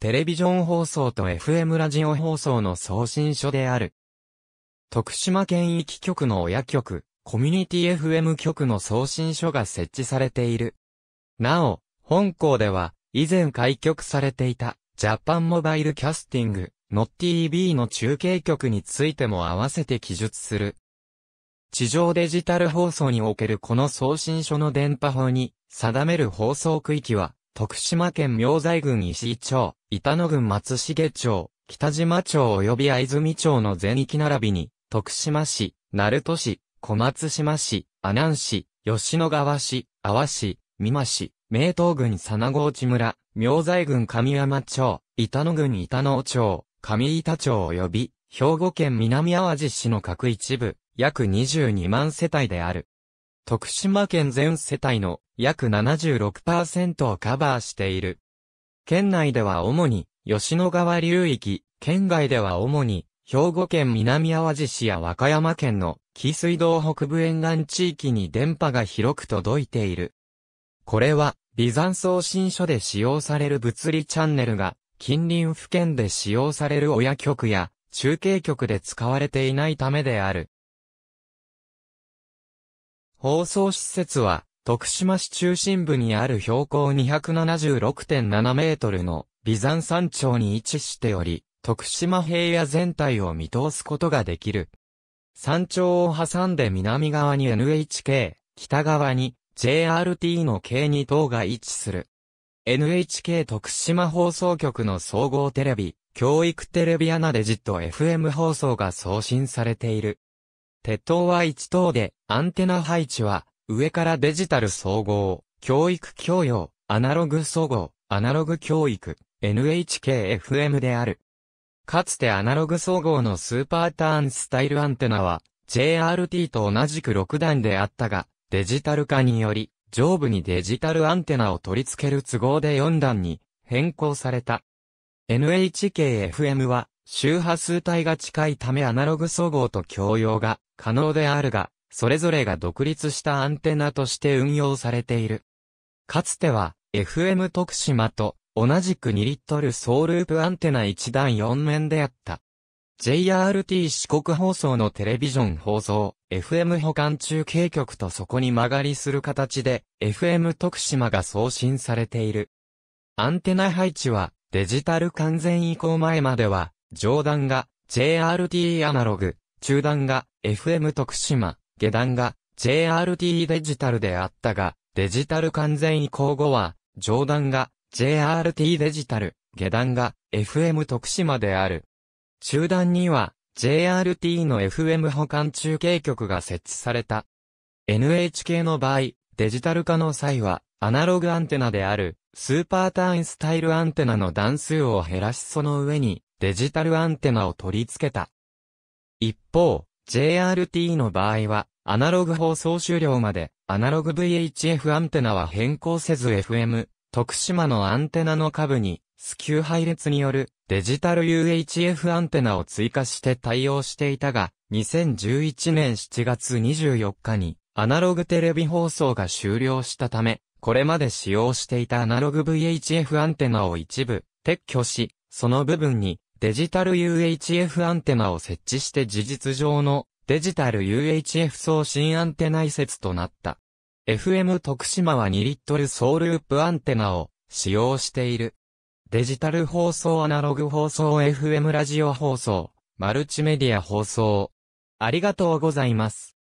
テレビジョン放送と FM ラジオ放送の送信所である。徳島県域局の親局、コミュニティ FM 局の送信所が設置されている。なお、本校では、以前開局されていた、ジャパンモバイルキャスティング、ノッ TV の中継局についても合わせて記述する。地上デジタル放送におけるこの送信所の電波法に定める放送区域は、徳島県明西郡石井町、板野郡松重町、北島町及び藍住町の全域並びに、徳島市、鳴門市、小松島市、阿南市、吉野川市、阿波市、美馬市、名東郡佐那郷地村、明西郡上山町、板野郡板野町、上板町及び、兵庫県南淡路市の各一部、約22万世帯である。徳島県全世帯の約76%をカバーしている。県内では主に吉野川流域、県外では主に兵庫県南淡路市や和歌山県の紀水道北部沿岸地域に電波が広く届いている。これは、ビザン送信所で使用される物理チャンネルが、近隣府県で使用される親局や中継局で使われていないためである。放送施設は、徳島市中心部にある標高276.7メートルの備山山頂に位置しており、徳島平野全体を見通すことができる。山頂を挟んで南側に NHK、北側に JRT の k 2等が位置する。NHK 徳島放送局の総合テレビ、教育テレビアナデジット FM 放送が送信されている。鉄塔は1塔で、アンテナ配置は、上からデジタル総合、教育教養、アナログ総合、アナログ教育、NHKFM である。かつてアナログ総合のスーパーターンスタイルアンテナは、JRT と同じく6段であったが、デジタル化により、上部にデジタルアンテナを取り付ける都合で4段に変更された。NHKFM は周波数帯が近いためアナログ総合と共用が可能であるが、それぞれが独立したアンテナとして運用されている。かつては、FM 徳島と同じく2リットル総ループアンテナ1段4面であった。JRT 四国放送のテレビジョン放送、FM 保管中継局とそこに曲がりする形で、FM 徳島が送信されている。アンテナ配置は、デジタル完全移行前までは、上段が JRT アナログ、中段が FM 徳島、下段が JRT デジタルであったが、デジタル完全移行後は、上段が JRT デジタル、下段が FM 徳島である。中段には JRT の FM 保管中継局が設置された。NHK の場合、デジタル化の際は、アナログアンテナである、スーパーターンスタイルアンテナの段数を減らしその上に、デジタルアンテナを取り付けた。一方、JRT の場合は、アナログ放送終了まで、アナログ VHF アンテナは変更せず FM、徳島のアンテナの下部に、スキュー配列によるデジタル UHF アンテナを追加して対応していたが、2011年7月24日にアナログテレビ放送が終了したため、これまで使用していたアナログ VHF アンテナを一部撤去し、その部分にデジタル UHF アンテナを設置して事実上のデジタル UHF 送信アンテナ移設となった。FM 徳島は2リットル総ループアンテナを使用している。デジタル放送アナログ放送 FM ラジオ放送、マルチメディア放送。ありがとうございます。